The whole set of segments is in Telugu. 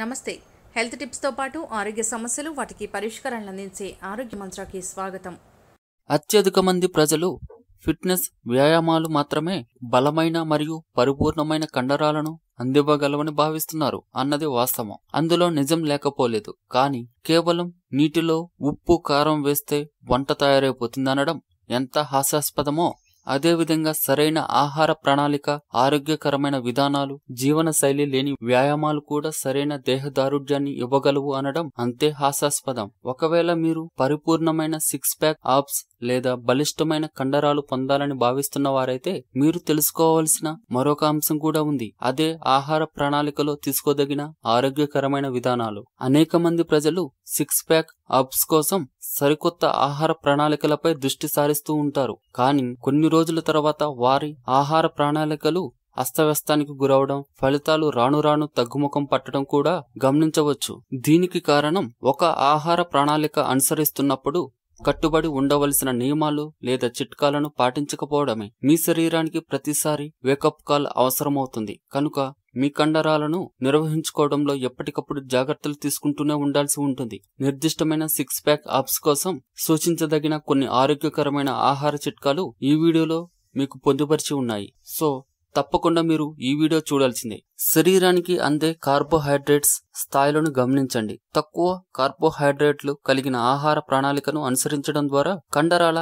నమస్తే హెల్త్ టిప్స్తో పాటు ఆరోగ్య సమస్యలు వాటికి పరిష్కారాలు అందించే ఆరోగ్య మంత్రాకి స్వాగతం అత్యధిక మంది ప్రజలు ఫిట్నెస్ వ్యాయామాలు మాత్రమే బలమైన మరియు పరిపూర్ణమైన కండరాలను అందివ్వగలవని భావిస్తున్నారు అన్నది వాస్తవం అందులో నిజం లేకపోలేదు కానీ కేవలం నీటిలో ఉప్పు కారం వేస్తే వంట తయారైపోతుందనడం ఎంత హాస్యాస్పదమో అదేవిధంగా సరైన ఆహార ప్రణాళిక ఆరోగ్యకరమైన విధానాలు జీవనశైలి లేని వ్యాయామాలు కూడా సరైన దేహదారుఢ్యాన్ని ఇవ్వగలవు అనడం అంతే హాస్యాస్పదం ఒకవేళ మీరు పరిపూర్ణమైన సిక్స్ ప్యాక్ ఆప్స్ లేదా బలిష్టమైన కండరాలు పొందాలని భావిస్తున్న వారైతే మీరు తెలుసుకోవాల్సిన మరొక అంశం కూడా ఉంది అదే ఆహార ప్రణాళికలో తీసుకోదగిన ఆరోగ్యకరమైన విధానాలు అనేక మంది ప్రజలు సిక్స్ ప్యాక్ అప్స్ కోసం సరికొత్త ఆహార ప్రణాళికలపై దృష్టి సారిస్తూ ఉంటారు కానీ కొన్ని రోజుల తర్వాత వారి ఆహార ప్రణాళికలు అస్తవ్యస్తానికి గురవడం ఫలితాలు రాను రాను తగ్గుముఖం పట్టడం కూడా గమనించవచ్చు దీనికి కారణం ఒక ఆహార ప్రణాళిక అనుసరిస్తున్నప్పుడు కట్టుబడి ఉండవలసిన నియమాలు లేదా చిట్కాలను పాటించకపోవడమే మీ శరీరానికి ప్రతిసారి వేకప్ కాల్ అవసరమవుతుంది కనుక మీ కండరాలను నిర్వహించుకోవడంలో ఎప్పటికప్పుడు జాగ్రత్తలు తీసుకుంటూనే ఉండాల్సి ఉంటుంది నిర్దిష్టమైన సిక్స్ ప్యాక్ ఆప్స్ కోసం సూచించదగిన కొన్ని ఆరోగ్యకరమైన ఆహార చిట్కాలు ఈ వీడియోలో మీకు పొందుపరిచి ఉన్నాయి సో తప్పకుండా మీరు ఈ వీడియో చూడాల్సిందే శరీరానికి అందే కార్బోహైడ్రేట్స్ స్థాయిలను గమనించండి తక్కువ కార్బోహైడ్రేట్లు కలిగిన ఆహార ప్రణాళికను అనుసరించడం ద్వారా కండరాల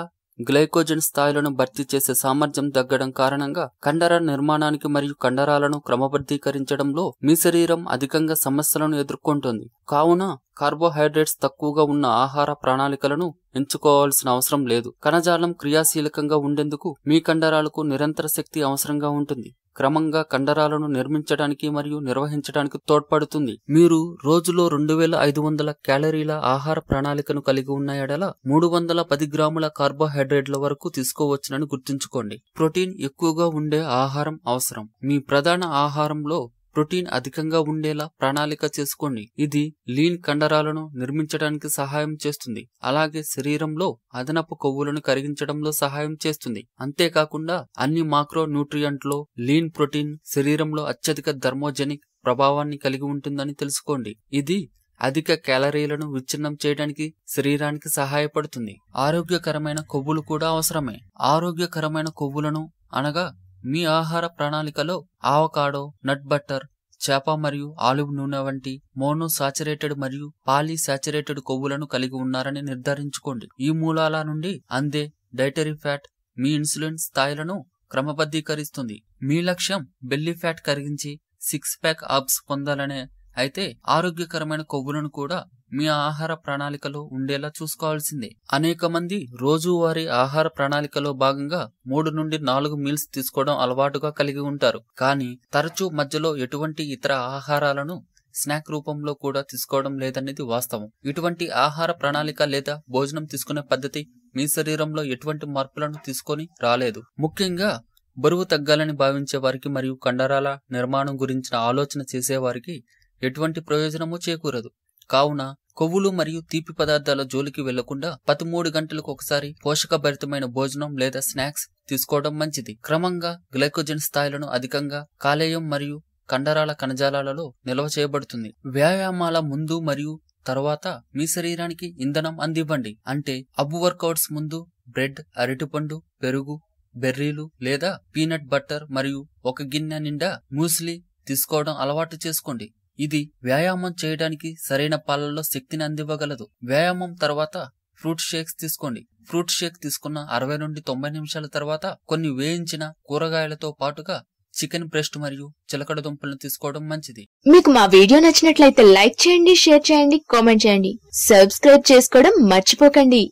గ్లైకోజన్ స్థాయిలను భర్తీ చేసే సామర్థ్యం తగ్గడం కారణంగా కండర నిర్మాణానికి మరియు కండరాలను క్రమబద్ధీకరించడంలో మీ శరీరం అధికంగా సమస్యలను ఎదుర్కొంటుంది కావున కార్బోహైడ్రేట్స్ తక్కువగా ఉన్న ఆహార ప్రణాళికలను ఎంచుకోవాల్సిన అవసరం లేదు కణజాలం క్రియాశీలకంగా ఉండేందుకు మీ కండరాలకు నిరంతర శక్తి అవసరంగా ఉంటుంది క్రమంగా కండరాలను నిర్మించడానికి మరియు నిర్వహించడానికి తోడ్పడుతుంది మీరు రోజులో రెండు వేల ఐదు వందల క్యాలరీల ఆహార ప్రణాళికను కలిగి ఉన్న ఎడల మూడు వందల పది గ్రాముల కార్బోహైడ్రేట్ల వరకు తీసుకోవచ్చునని గుర్తుంచుకోండి ప్రోటీన్ ఎక్కువగా ఉండే ఆహారం అవసరం మీ ప్రధాన ఆహారంలో ప్రోటీన్ అధికంగా ఉండేలా ప్రణాళిక చేసుకోండి ఇది లీన్ కండరాలను నిర్మించడానికి సహాయం చేస్తుంది అలాగే శరీరంలో అదనపు కొవ్వులను కరిగించడంలో సహాయం చేస్తుంది అంతేకాకుండా అన్ని మాక్రో న్యూట్రియంట్లో లీన్ ప్రోటీన్ శరీరంలో అత్యధిక ధర్మోజెనిక్ ప్రభావాన్ని కలిగి ఉంటుందని తెలుసుకోండి ఇది అధిక క్యాలరీలను విచ్ఛిన్నం చేయడానికి శరీరానికి సహాయపడుతుంది ఆరోగ్యకరమైన కొవ్వులు కూడా అవసరమే ఆరోగ్యకరమైన కొవ్వులను అనగా మీ ఆహార ప్రణాళికలో ఆవకాడో నట్ బట్టర్ చేప మరియు ఆలివ్ నూనె వంటి మోనో సాచురేటెడ్ మరియు సాచురేటెడ్ కొవ్వులను కలిగి ఉన్నారని నిర్ధారించుకోండి ఈ మూలాల నుండి అందే డైటరీ ఫ్యాట్ మీ ఇన్సులిన్ స్థాయిలను క్రమబద్ధీకరిస్తుంది మీ లక్ష్యం బెల్లీ ఫ్యాట్ కరిగించి సిక్స్ ప్యాక్ అబ్స్ పొందాలనే అయితే ఆరోగ్యకరమైన కొవ్వులను కూడా మీ ఆహార ప్రణాళికలో ఉండేలా చూసుకోవాల్సిందే అనేక మంది రోజువారీ ఆహార ప్రణాళికలో భాగంగా మూడు నుండి నాలుగు మీల్స్ తీసుకోవడం అలవాటుగా కలిగి ఉంటారు కానీ తరచూ మధ్యలో ఎటువంటి ఇతర ఆహారాలను స్నాక్ రూపంలో కూడా తీసుకోవడం లేదనేది వాస్తవం ఇటువంటి ఆహార ప్రణాళిక లేదా భోజనం తీసుకునే పద్ధతి మీ శరీరంలో ఎటువంటి మార్పులను తీసుకొని రాలేదు ముఖ్యంగా బరువు తగ్గాలని భావించే వారికి మరియు కండరాల నిర్మాణం గురించిన ఆలోచన చేసేవారికి ఎటువంటి ప్రయోజనము చేకూరదు కావున కొవ్వులు మరియు తీపి పదార్థాల జోలికి వెళ్లకుండా పదమూడు గంటలకు ఒకసారి పోషకభరితమైన భోజనం లేదా స్నాక్స్ తీసుకోవడం మంచిది క్రమంగా గ్లైకోజన్ స్థాయిలను అధికంగా కాలేయం మరియు కండరాల కణజాలాలలో నిల్వ చేయబడుతుంది వ్యాయామాల ముందు మరియు తర్వాత మీ శరీరానికి ఇంధనం అందివ్వండి అంటే అబ్ వర్కౌట్స్ ముందు బ్రెడ్ అరటిపండు పెరుగు బెర్రీలు లేదా పీనట్ బటర్ మరియు ఒక గిన్నె నిండా మూస్లీ తీసుకోవడం అలవాటు చేసుకోండి ఇది వ్యాయామం చేయడానికి సరైన పాలల్లో శక్తిని అందివ్వగలదు వ్యాయామం తర్వాత ఫ్రూట్ షేక్స్ తీసుకోండి ఫ్రూట్ షేక్ తీసుకున్న అరవై నుండి తొంభై నిమిషాల తర్వాత కొన్ని వేయించిన కూరగాయలతో పాటుగా చికెన్ బ్రెస్ట్ మరియు చిలకడ దుంపలను తీసుకోవడం మంచిది మీకు మా వీడియో నచ్చినట్లయితే లైక్ చేయండి షేర్ చేయండి కామెంట్ చేయండి సబ్స్క్రైబ్ చేసుకోవడం మర్చిపోకండి